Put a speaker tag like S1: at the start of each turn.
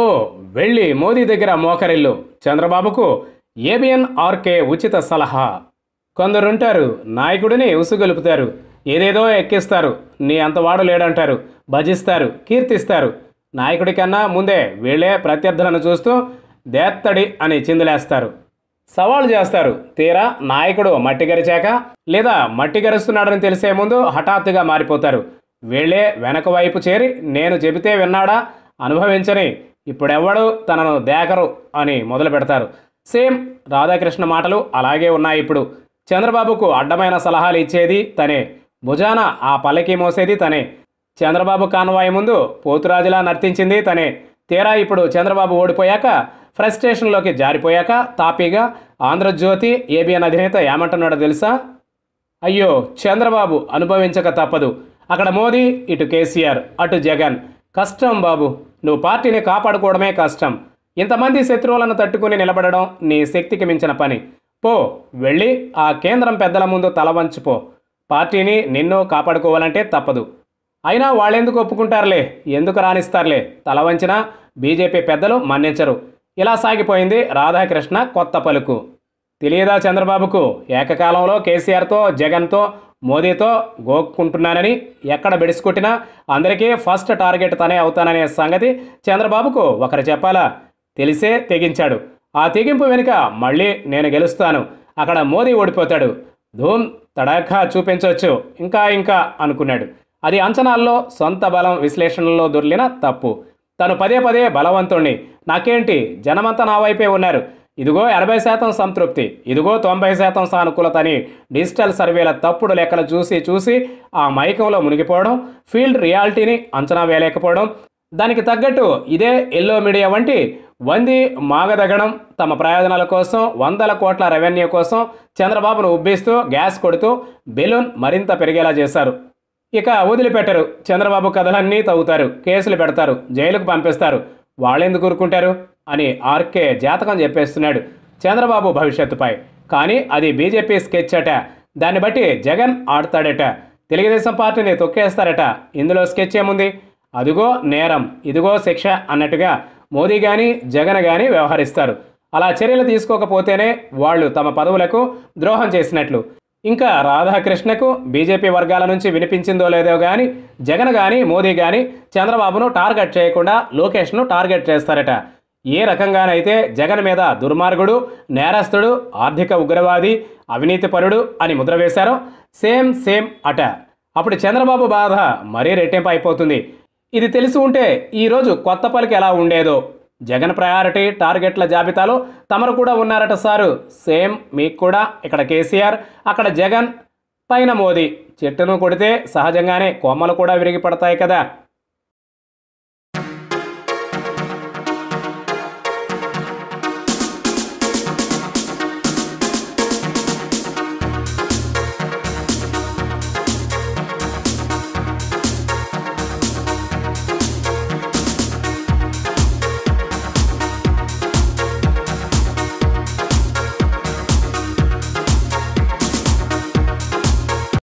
S1: ఓ వెళ్ళి మోదీ దగ్గర మోకరిల్లు చంద్రబాబుకు ఏబిఎన్ ఆర్కే ఉచిత సలహా కొందరుంటారు నాయకుడిని ఉసుగొలుపుతారు ఏదేదో ఎక్కిస్తారు నీ అంతవాడు లేడంటారు భజిస్తారు కీర్తిస్తారు నాయకుడి కన్నా ముందే వీళ్ళే ప్రత్యర్థులను చూస్తూ దేత్తడి అని చిందులేస్తారు సవాలు చేస్తారు తీరా నాయకుడు మట్టిగరిచాక లేదా మట్టిగరుస్తున్నాడని తెలిసే ముందు హఠాత్తుగా మారిపోతారు వీళ్ళే వెనక వైపు చేరి నేను చెబితే విన్నాడా అనుభవించని ఇప్పుడెవ్వడు తనను దేకరు అని మొదలు పెడతారు సేమ్ రాధాకృష్ణ మాటలు అలాగే ఉన్నాయి ఇప్పుడు చంద్రబాబుకు అడ్డమైన సలహాలు ఇచ్చేది తనే భుజాన ఆ పల్లకి మోసేది తనే చంద్రబాబు కాన్వాయ్ ముందు పోతురాజులా నర్తించింది తనే తీరా ఇప్పుడు చంద్రబాబు ఓడిపోయాక ఫ్రస్ట్రేషన్లోకి జారిపోయాక తాపీగా ఆంధ్రజ్యోతి ఏబిఎన్ అధినేత ఏమంటున్నాడో తెలుసా అయ్యో చంద్రబాబు అనుభవించక తప్పదు అక్కడ మోదీ ఇటు కేసీఆర్ అటు జగన్ కష్టం బాబు నువ్వు పార్టీని కాపాడుకోవడమే కష్టం ఇంతమంది శత్రువులను తట్టుకుని నిలబడడం నీ శక్తికి మించిన పని పో వెళ్ళి ఆ కేంద్రం పెద్దల ముందు తల వంచిపో పార్టీని నిన్ను కాపాడుకోవాలంటే తప్పదు అయినా వాళ్ళెందుకు ఒప్పుకుంటారులే ఎందుకు రాణిస్తారులే తల వంచినా బీజేపీ పెద్దలు మన్నించరు ఇలా సాగిపోయింది రాధాకృష్ణ కొత్త పలుకు తెలియదా చంద్రబాబుకు ఏకకాలంలో కేసీఆర్తో జగన్తో మోదీతో గోక్కుంటున్నానని ఎక్కడ బెడిసికొట్టినా అందరికీ ఫస్ట్ టార్గెట్ తనే అవుతాననే సంగతి చంద్రబాబుకు ఒకరు చెప్పాలా తెలిసే తెగించాడు ఆ తెగింపు వెనుక మళ్ళీ నేను గెలుస్తాను అక్కడ మోదీ ఓడిపోతాడు ధూమ్ తడాఖా చూపించవచ్చు ఇంకా ఇంకా అనుకున్నాడు అది అంచనాల్లో సొంత బలం విశ్లేషణలో దొర్లిన తప్పు తను పదే పదే బలవంతుణ్ణి నాకేంటి జనమంతా నా వైపే ఉన్నారు ఇదిగో ఎనభై శాతం సంతృప్తి ఇదిగో తొంభై శాతం సానుకూలతని డిజిటల్ సర్వేల తప్పుడు లెక్కలు చూసి చూసి ఆ మైకంలో మునిగిపోవడం ఫీల్డ్ రియాలిటీని అంచనా వేయలేకపోవడం దానికి తగ్గట్టు ఇదే ఎల్లో మీడియా వంటి వంది మాగదగడం తమ ప్రయోజనాల కోసం వందల కోట్ల రెవెన్యూ కోసం చంద్రబాబును ఉబ్బిస్తూ గ్యాస్ కొడుతూ బెలూన్ మరింత పెరిగేలా చేశారు ఇక వదిలిపెట్టరు చంద్రబాబు కథలన్నీ తవ్వుతారు కేసులు పెడతారు జైలుకు పంపిస్తారు వాళ్ళెందుకు ఊరుకుంటారు అని ఆర్కే జాతకం చెప్పేస్తున్నాడు చంద్రబాబు భవిష్యత్తుపై కానీ అది బీజేపీ స్కెచ్ అట దాన్ని బట్టి జగన్ ఆడతాడట తెలుగుదేశం పార్టీని తొక్కేస్తారట ఇందులో స్కెచ్ ఏముంది అదిగో నేరం ఇదిగో శిక్ష అన్నట్టుగా మోదీ కానీ జగన్ కానీ వ్యవహరిస్తారు అలా చర్యలు తీసుకోకపోతేనే వాళ్ళు తమ పదవులకు ద్రోహం చేసినట్లు ఇంకా రాధాకృష్ణకు బీజేపీ వర్గాల నుంచి వినిపించిందో లేదో కానీ జగన్ కానీ మోదీ కానీ చంద్రబాబును టార్గెట్ చేయకుండా లోకేష్ను టార్గెట్ చేస్తారట ఏ రకంగానైతే జగన్ మీద దుర్మార్గుడు నేరస్తుడు ఆర్థిక ఉగ్రవాది అవినీతిపరుడు అని ముద్ర వేశారో సేమ్ సేమ్ అట అప్పుడు చంద్రబాబు బాధ మరీ రెట్టింపు అయిపోతుంది ఇది తెలిసి ఉంటే ఈరోజు కొత్త పలికి ఎలా ఉండేదో జగన్ ప్రయారిటీ టార్గెట్ల జాబితాలో తమరు కూడా ఉన్నారట సారు సేమ్ మీకు కూడా ఇక్కడ కేసీఆర్ అక్కడ జగన్ పైన మోదీ చెట్టును కొడితే సహజంగానే కొమ్మలు కూడా విరిగి పడతాయి కదా